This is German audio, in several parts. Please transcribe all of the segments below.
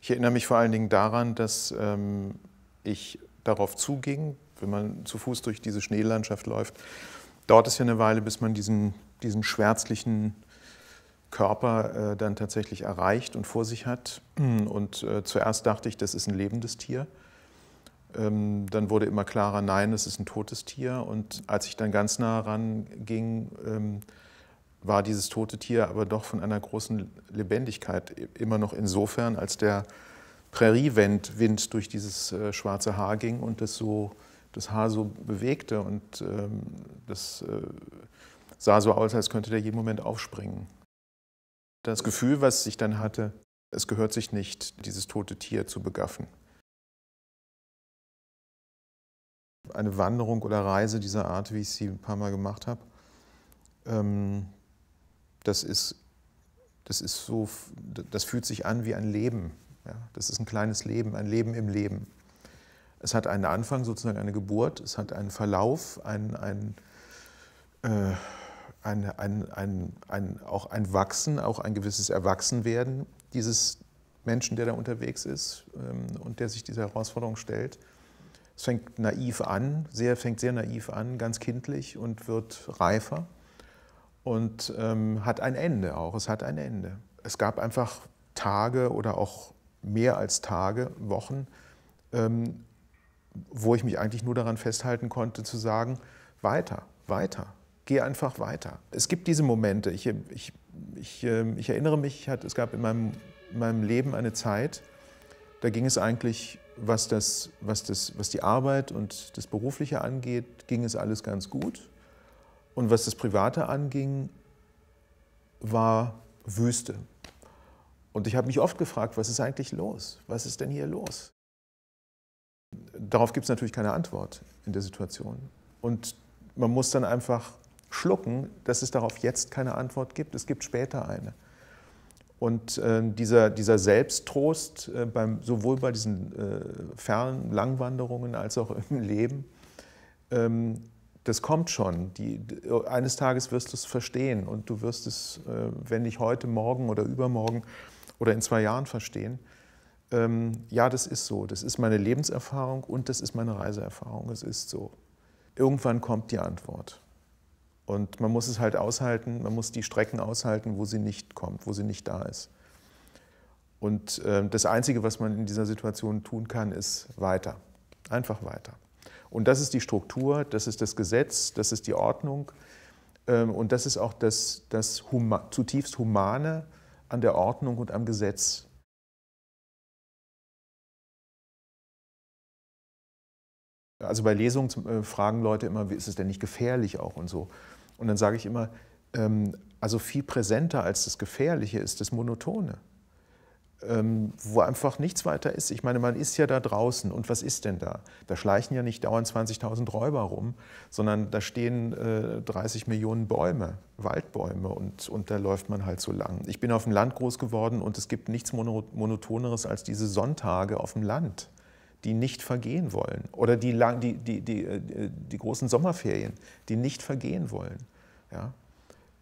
Ich erinnere mich vor allen Dingen daran, dass ähm, ich darauf zuging, wenn man zu Fuß durch diese Schneelandschaft läuft, dauert es ja eine Weile, bis man diesen, diesen schwärzlichen Körper äh, dann tatsächlich erreicht und vor sich hat. Und äh, zuerst dachte ich, das ist ein lebendes Tier. Ähm, dann wurde immer klarer, nein, es ist ein totes Tier. Und als ich dann ganz nah ran ging, ähm, war dieses tote Tier aber doch von einer großen Lebendigkeit, immer noch insofern, als der Präriewindwind durch dieses äh, schwarze Haar ging und das, so, das Haar so bewegte und ähm, das äh, sah so aus, als könnte der jeden Moment aufspringen. Das Gefühl, was ich dann hatte, es gehört sich nicht, dieses tote Tier zu begaffen. Eine Wanderung oder Reise dieser Art, wie ich sie ein paar Mal gemacht habe, ähm, das ist, das ist so, das fühlt sich an wie ein Leben. Ja? Das ist ein kleines Leben, ein Leben im Leben. Es hat einen Anfang, sozusagen eine Geburt, es hat einen Verlauf, ein, ein, äh, ein, ein, ein, ein, auch ein Wachsen, auch ein gewisses Erwachsenwerden dieses Menschen, der da unterwegs ist ähm, und der sich dieser Herausforderung stellt. Es fängt naiv an, sehr, fängt sehr naiv an, ganz kindlich und wird reifer und ähm, hat ein Ende auch. Es hat ein Ende. Es gab einfach Tage oder auch mehr als Tage, Wochen, ähm, wo ich mich eigentlich nur daran festhalten konnte, zu sagen, weiter, weiter, geh einfach weiter. Es gibt diese Momente. Ich, ich, ich, ähm, ich erinnere mich, es gab in meinem, in meinem, Leben eine Zeit, da ging es eigentlich, was, das, was, das, was die Arbeit und das Berufliche angeht, ging es alles ganz gut. Und was das Private anging, war Wüste. Und ich habe mich oft gefragt, was ist eigentlich los? Was ist denn hier los? Darauf gibt es natürlich keine Antwort in der Situation. Und man muss dann einfach schlucken, dass es darauf jetzt keine Antwort gibt. Es gibt später eine. Und äh, dieser, dieser Selbsttrost, äh, beim, sowohl bei diesen äh, fernen Langwanderungen als auch im Leben, ähm, das kommt schon. Die, eines Tages wirst du es verstehen und du wirst es, äh, wenn nicht heute, morgen oder übermorgen oder in zwei Jahren verstehen. Ähm, ja, das ist so. Das ist meine Lebenserfahrung und das ist meine Reiseerfahrung. Es ist so. Irgendwann kommt die Antwort. Und man muss es halt aushalten, man muss die Strecken aushalten, wo sie nicht kommt, wo sie nicht da ist. Und ähm, das Einzige, was man in dieser Situation tun kann, ist weiter. Einfach weiter. Und das ist die Struktur, das ist das Gesetz, das ist die Ordnung ähm, und das ist auch das, das Huma, zutiefst Humane an der Ordnung und am Gesetz. Also bei Lesungen äh, fragen Leute immer, ist es denn nicht gefährlich auch und so. Und dann sage ich immer, ähm, also viel präsenter als das Gefährliche ist das Monotone ähm, wo einfach nichts weiter ist. Ich meine, man ist ja da draußen und was ist denn da? Da schleichen ja nicht dauernd 20.000 Räuber rum, sondern da stehen äh, 30 Millionen Bäume, Waldbäume und, und da läuft man halt so lang. Ich bin auf dem Land groß geworden und es gibt nichts mono Monotoneres als diese Sonntage auf dem Land die nicht vergehen wollen. Oder die, lang, die, die, die, äh, die großen Sommerferien, die nicht vergehen wollen. Ja?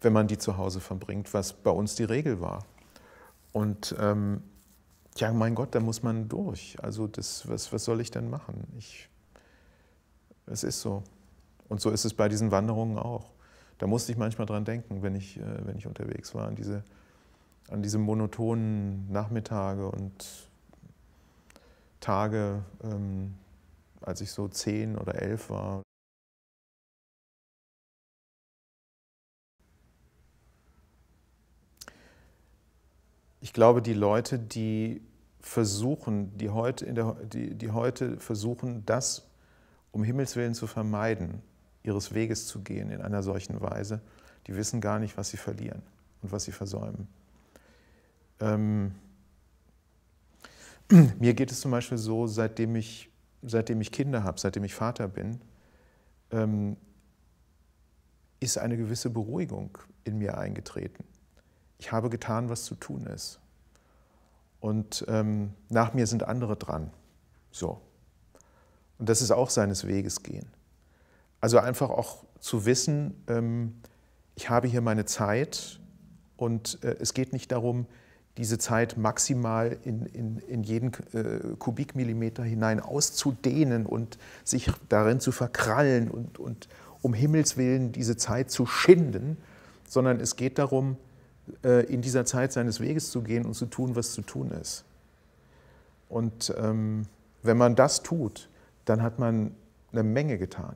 Wenn man die zu Hause verbringt, was bei uns die Regel war. Und ähm, ja, mein Gott, da muss man durch. Also das, was, was soll ich denn machen? Ich, es ist so. Und so ist es bei diesen Wanderungen auch. Da musste ich manchmal dran denken, wenn ich, äh, wenn ich unterwegs war, an diese, an diese monotonen Nachmittage und Tage, ähm, als ich so zehn oder elf war. ich glaube, die Leute, die versuchen, die heute, in der, die, die heute versuchen, das um Himmels Willen zu vermeiden, ihres Weges zu gehen in einer solchen Weise, die wissen gar nicht, was sie verlieren und was sie versäumen. Ähm, mir geht es zum Beispiel so, seitdem ich, seitdem ich Kinder habe, seitdem ich Vater bin, ähm, ist eine gewisse Beruhigung in mir eingetreten. Ich habe getan, was zu tun ist und ähm, nach mir sind andere dran. So. Und das ist auch seines Weges gehen. Also einfach auch zu wissen, ähm, ich habe hier meine Zeit und äh, es geht nicht darum, diese Zeit maximal in, in, in jeden äh, Kubikmillimeter hinein auszudehnen und sich darin zu verkrallen und, und um Himmels willen diese Zeit zu schinden, sondern es geht darum, äh, in dieser Zeit seines Weges zu gehen und zu tun, was zu tun ist. Und ähm, wenn man das tut, dann hat man eine Menge getan.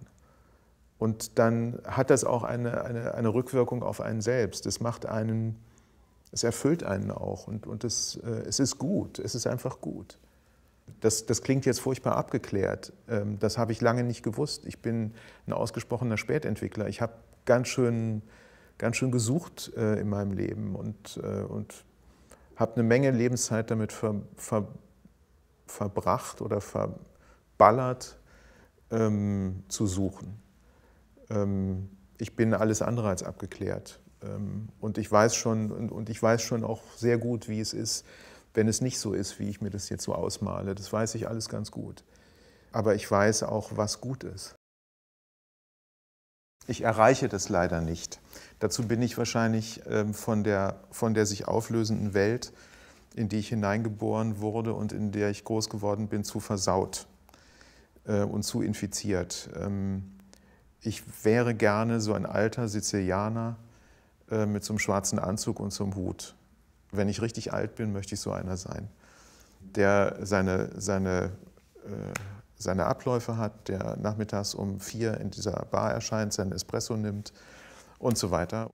Und dann hat das auch eine, eine, eine Rückwirkung auf einen selbst. Es macht einen, es erfüllt einen auch und, und es, äh, es ist gut, es ist einfach gut. Das, das klingt jetzt furchtbar abgeklärt. Ähm, das habe ich lange nicht gewusst. Ich bin ein ausgesprochener Spätentwickler. Ich habe ganz schön ganz schön gesucht äh, in meinem Leben und, äh, und habe eine Menge Lebenszeit damit ver, ver, verbracht oder verballert ähm, zu suchen. Ähm, ich bin alles andere als abgeklärt ähm, und ich weiß schon und, und ich weiß schon auch sehr gut, wie es ist, wenn es nicht so ist, wie ich mir das jetzt so ausmale. Das weiß ich alles ganz gut. Aber ich weiß auch, was gut ist. Ich erreiche das leider nicht. Dazu bin ich wahrscheinlich ähm, von der, von der sich auflösenden Welt, in die ich hineingeboren wurde und in der ich groß geworden bin, zu versaut äh, und zu infiziert. Ähm, ich wäre gerne so ein alter Sizilianer äh, mit so einem schwarzen Anzug und so einem Hut. Wenn ich richtig alt bin, möchte ich so einer sein, der seine, seine äh, seine Abläufe hat, der nachmittags um vier in dieser Bar erscheint, seinen Espresso nimmt und so weiter.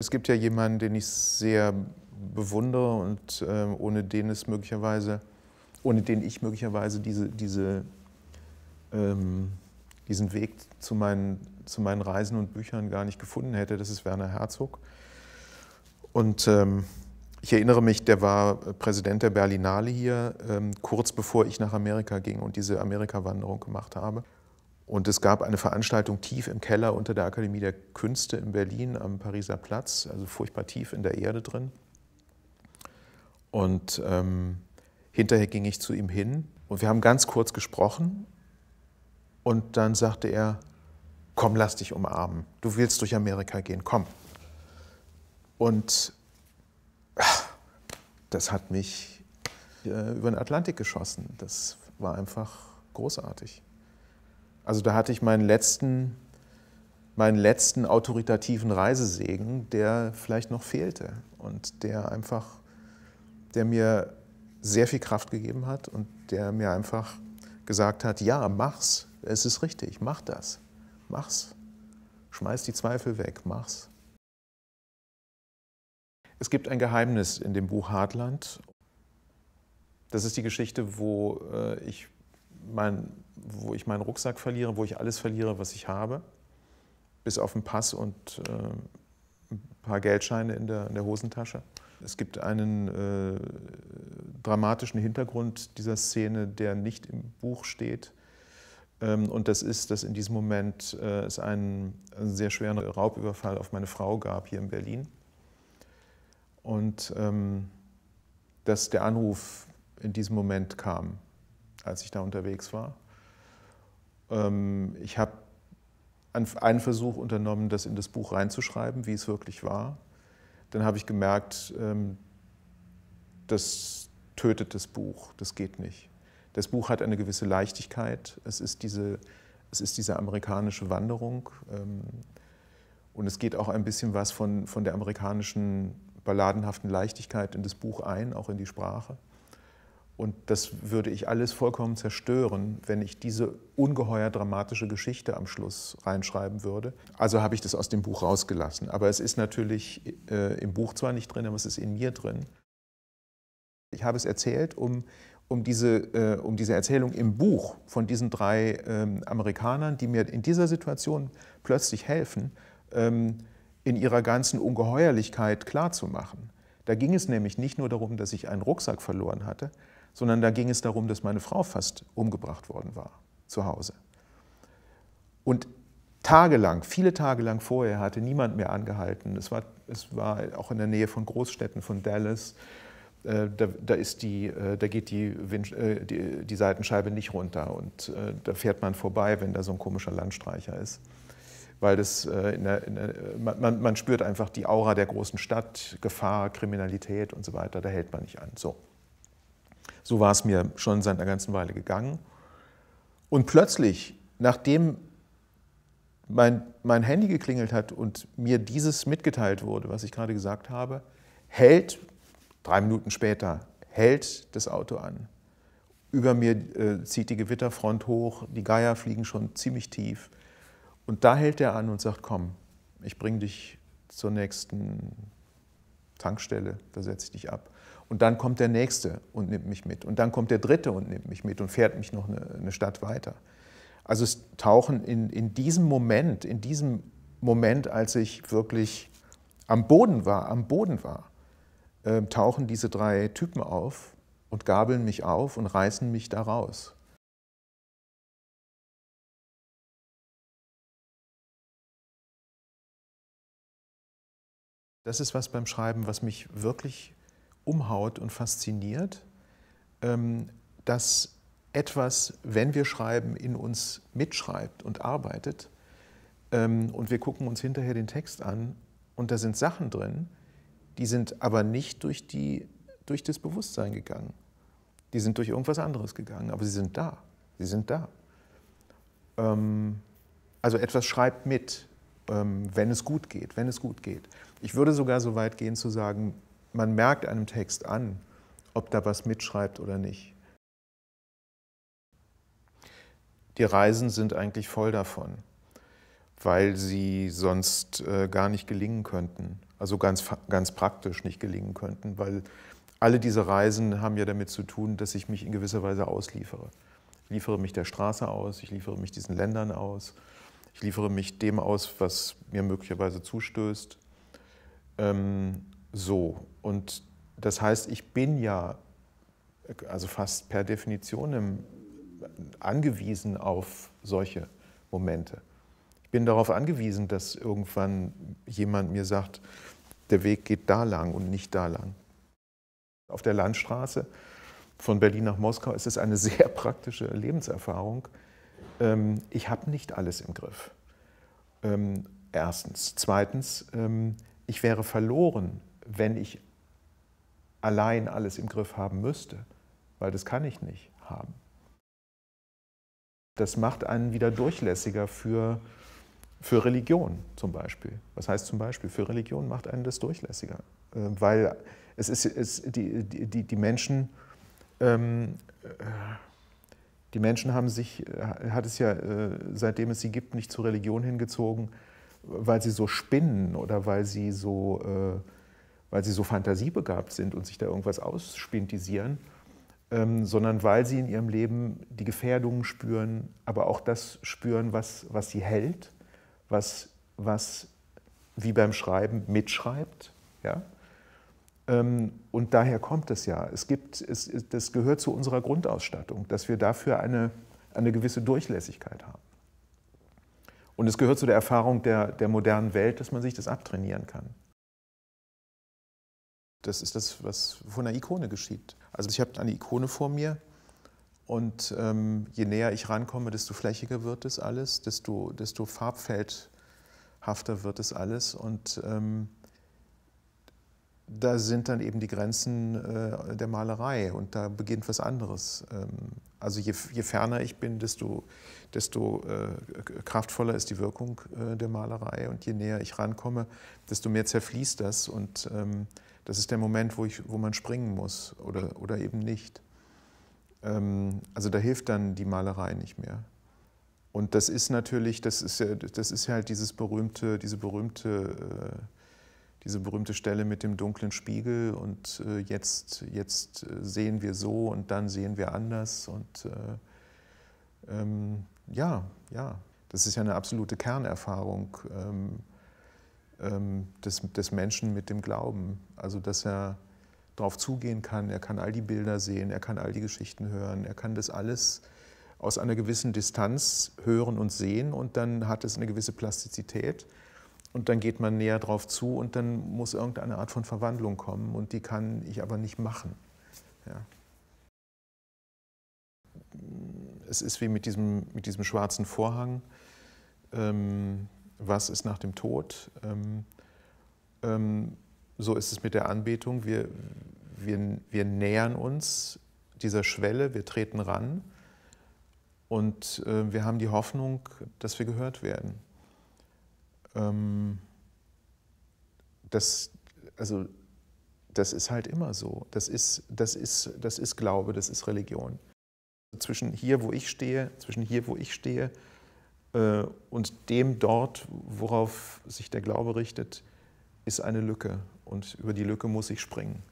Es gibt ja jemanden, den ich sehr bewundere und äh, ohne den es möglicherweise, ohne den ich möglicherweise diese, diese, ähm, diesen Weg zu meinen, zu meinen Reisen und Büchern gar nicht gefunden hätte. Das ist Werner Herzog. Und ähm, ich erinnere mich, der war äh, Präsident der Berlinale hier, ähm, kurz bevor ich nach Amerika ging und diese Amerika-Wanderung gemacht habe. Und es gab eine Veranstaltung tief im Keller unter der Akademie der Künste in Berlin am Pariser Platz, also furchtbar tief in der Erde drin. Und ähm, hinterher ging ich zu ihm hin und wir haben ganz kurz gesprochen. Und dann sagte er, komm, lass dich umarmen. Du willst durch Amerika gehen, komm. Und das hat mich äh, über den Atlantik geschossen. Das war einfach großartig. Also da hatte ich meinen letzten, meinen letzten autoritativen Reisesegen, der vielleicht noch fehlte und der einfach, der mir sehr viel Kraft gegeben hat und der mir einfach gesagt hat, ja, mach's, es ist richtig, mach das, mach's, schmeiß die Zweifel weg, mach's. Es gibt ein Geheimnis in dem Buch Hartland. Das ist die Geschichte, wo, äh, ich mein, wo ich meinen Rucksack verliere, wo ich alles verliere, was ich habe, bis auf einen Pass und äh, ein paar Geldscheine in der, in der Hosentasche. Es gibt einen äh, dramatischen Hintergrund dieser Szene, der nicht im Buch steht. Ähm, und das ist, dass in diesem Moment äh, es einen, einen sehr schweren Raubüberfall auf meine Frau gab hier in Berlin und ähm, dass der Anruf in diesem Moment kam, als ich da unterwegs war. Ähm, ich habe einen Versuch unternommen, das in das Buch reinzuschreiben, wie es wirklich war. Dann habe ich gemerkt, ähm, das tötet das Buch, das geht nicht. Das Buch hat eine gewisse Leichtigkeit, es ist diese, es ist diese amerikanische Wanderung. Ähm, und es geht auch ein bisschen was von, von der amerikanischen balladenhaften Leichtigkeit in das Buch ein, auch in die Sprache. Und das würde ich alles vollkommen zerstören, wenn ich diese ungeheuer dramatische Geschichte am Schluss reinschreiben würde. Also habe ich das aus dem Buch rausgelassen. Aber es ist natürlich äh, im Buch zwar nicht drin, aber es ist in mir drin. Ich habe es erzählt, um, um, diese, äh, um diese Erzählung im Buch von diesen drei ähm, Amerikanern, die mir in dieser Situation plötzlich helfen, ähm, in ihrer ganzen Ungeheuerlichkeit klarzumachen. Da ging es nämlich nicht nur darum, dass ich einen Rucksack verloren hatte, sondern da ging es darum, dass meine Frau fast umgebracht worden war zu Hause. Und tagelang, viele Tage lang vorher hatte niemand mehr angehalten. Es war, es war auch in der Nähe von Großstädten, von Dallas. Äh, da, da, ist die, äh, da geht die, Wind, äh, die, die Seitenscheibe nicht runter und da fährt man vorbei, wenn da so ein komischer Landstreicher ist weil das, äh, in der, in der, man, man, spürt einfach die Aura der großen Stadt, Gefahr, Kriminalität und so weiter, da hält man nicht an. So, so war es mir schon seit einer ganzen Weile gegangen. Und plötzlich, nachdem mein, mein Handy geklingelt hat und mir dieses mitgeteilt wurde, was ich gerade gesagt habe, hält, drei Minuten später, hält das Auto an. Über mir äh, zieht die Gewitterfront hoch, die Geier fliegen schon ziemlich tief. Und da hält er an und sagt, komm, ich bringe dich zur nächsten Tankstelle, da setze ich dich ab. Und dann kommt der Nächste und nimmt mich mit. Und dann kommt der Dritte und nimmt mich mit und fährt mich noch eine, Stadt weiter. Also es tauchen in, in diesem Moment, in diesem Moment, als ich wirklich am Boden war, am Boden war, äh, tauchen diese drei Typen auf und gabeln mich auf und reißen mich da raus. Das ist was beim Schreiben, was mich wirklich umhaut und fasziniert, ähm, dass etwas, wenn wir schreiben, in uns mitschreibt und arbeitet. Ähm, und wir gucken uns hinterher den Text an und da sind Sachen drin, die sind aber nicht durch, die, durch das Bewusstsein gegangen. Die sind durch irgendwas anderes gegangen, aber sie sind da. Sie sind da. Ähm, also etwas schreibt mit, wenn es gut geht, wenn es gut geht. Ich würde sogar so weit gehen zu sagen, man merkt einem Text an, ob da was mitschreibt oder nicht. Die Reisen sind eigentlich voll davon, weil sie sonst äh, gar nicht gelingen könnten, also ganz, ganz praktisch nicht gelingen könnten, weil alle diese Reisen haben ja damit zu tun, dass ich mich in gewisser Weise ausliefere. Ich liefere mich der Straße aus, ich liefere mich diesen Ländern aus, ich liefere mich dem aus, was mir möglicherweise zustößt ähm, so. Und das heißt, ich bin ja also fast per Definition im, angewiesen auf solche Momente. Ich bin darauf angewiesen, dass irgendwann jemand mir sagt, der Weg geht da lang und nicht da lang. Auf der Landstraße von Berlin nach Moskau ist es eine sehr praktische Lebenserfahrung. Ähm, ich habe nicht alles im Griff. Ähm, erstens. Zweitens, ähm, ich wäre verloren, wenn ich allein alles im Griff haben müsste, weil das kann ich nicht haben. Das macht einen wieder durchlässiger für, für Religion zum Beispiel. Was heißt zum Beispiel? Für Religion macht einen das durchlässiger, ähm, weil es ist, es, die, die, die Menschen... Ähm, äh, die Menschen haben sich, äh, hat es ja, äh, seitdem es sie gibt, nicht zur Religion hingezogen, weil sie so spinnen oder weil sie so, äh, weil sie so fantasiebegabt sind und sich da irgendwas ausspintisieren, ähm, sondern weil sie in ihrem Leben die Gefährdungen spüren, aber auch das spüren, was, was sie hält, was, was wie beim Schreiben mitschreibt. Ja? Ähm, und daher kommt es ja. Es gibt, es, das gehört zu unserer Grundausstattung, dass wir dafür eine, eine gewisse Durchlässigkeit haben. Und es gehört zu der Erfahrung der, der modernen Welt, dass man sich das abtrainieren kann. Das ist das, was von einer Ikone geschieht. Also ich habe eine Ikone vor mir und ähm, je näher ich rankomme, desto flächiger wird das alles, desto, desto farbfeldhafter wird das alles und ähm, da sind dann eben die Grenzen äh, der Malerei und da beginnt was anderes. Ähm, also je, je, ferner ich bin, desto, desto äh, kraftvoller ist die Wirkung äh, der Malerei und je näher ich rankomme, desto mehr zerfließt das und ähm, das ist der Moment, wo, ich, wo man springen muss oder, oder eben nicht. Ähm, also da hilft dann die Malerei nicht mehr. Und das ist natürlich, das ist ja, das ist ja halt dieses berühmte, diese berühmte äh, diese berühmte Stelle mit dem dunklen Spiegel und äh, jetzt, jetzt äh, sehen wir so und dann sehen wir anders. Und äh, ähm, ja, ja, das ist ja eine absolute Kernerfahrung ähm, ähm, des, des Menschen mit dem Glauben. Also, dass er darauf zugehen kann, er kann all die Bilder sehen, er kann all die Geschichten hören, er kann das alles aus einer gewissen Distanz hören und sehen und dann hat es eine gewisse Plastizität und dann geht man näher drauf zu und dann muss irgendeine Art von Verwandlung kommen und die kann ich aber nicht machen. Ja. Es ist wie mit diesem, mit diesem schwarzen Vorhang. Ähm, was ist nach dem Tod? Ähm, ähm, so ist es mit der Anbetung. Wir, wir, wir nähern uns dieser Schwelle, wir treten ran und äh, wir haben die Hoffnung, dass wir gehört werden ähm, das, also, das ist halt immer so. Das ist, das, ist, das ist Glaube, das ist Religion. Zwischen hier, wo ich stehe, zwischen hier, wo ich stehe äh, und dem dort, worauf sich der Glaube richtet, ist eine Lücke. Und über die Lücke muss ich springen.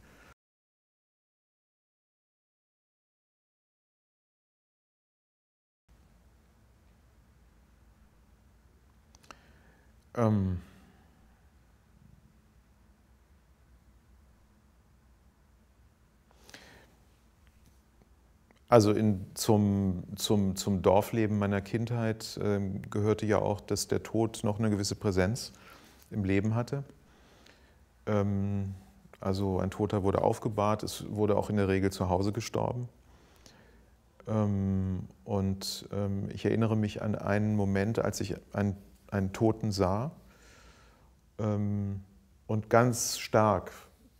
Ähm also in, zum, zum, zum Dorfleben meiner Kindheit äh, gehörte ja auch, dass der Tod noch eine gewisse Präsenz im Leben hatte. Ähm also ein Toter wurde aufgebahrt, es wurde auch in der Regel zu Hause gestorben. Ähm, und ähm, ich erinnere mich an einen Moment, als ich ein einen Toten sah ähm, und ganz stark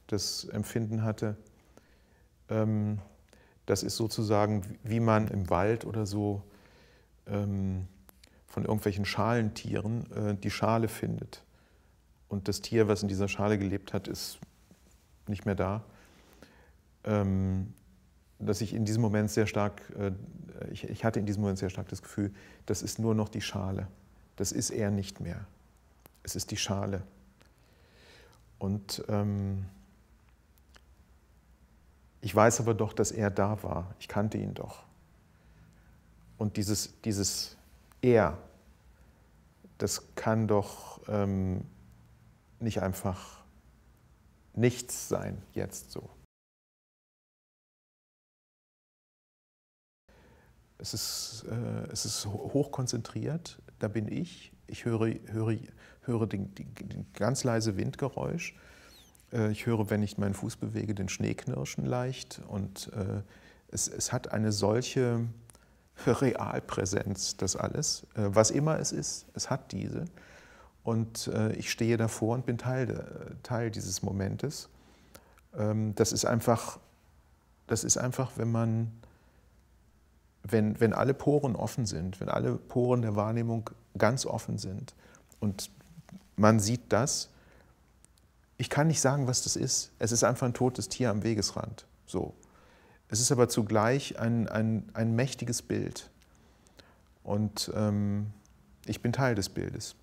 das Empfinden hatte, ähm, das ist sozusagen, wie man im Wald oder so ähm, von irgendwelchen Schalentieren äh, die Schale findet. Und das Tier, was in dieser Schale gelebt hat, ist nicht mehr da. Ähm, dass ich in diesem Moment sehr stark, äh, ich, ich hatte in diesem Moment sehr stark das Gefühl, das ist nur noch die Schale. Das ist er nicht mehr. Es ist die Schale. Und ähm, ich weiß aber doch, dass er da war. Ich kannte ihn doch. Und dieses, dieses Er, das kann doch ähm, nicht einfach nichts sein, jetzt so. Es ist, äh, es ist hochkonzentriert, da bin ich, ich höre, höre, höre den, den, ganz leise Windgeräusch, äh, ich höre, wenn ich meinen Fuß bewege, den Schnee knirschen leicht und äh, es, es hat eine solche Realpräsenz, das alles, äh, was immer es ist, es hat diese. Und ich stehe davor und bin Teil, Teil dieses Momentes. Ähm, das ist einfach, das ist einfach, wenn man wenn, wenn alle Poren offen sind, wenn alle Poren der Wahrnehmung ganz offen sind und man sieht das, ich kann nicht sagen, was das ist. Es ist einfach ein totes Tier am Wegesrand. So. Es ist aber zugleich ein, ein, ein mächtiges Bild. Und ähm, ich bin Teil des Bildes.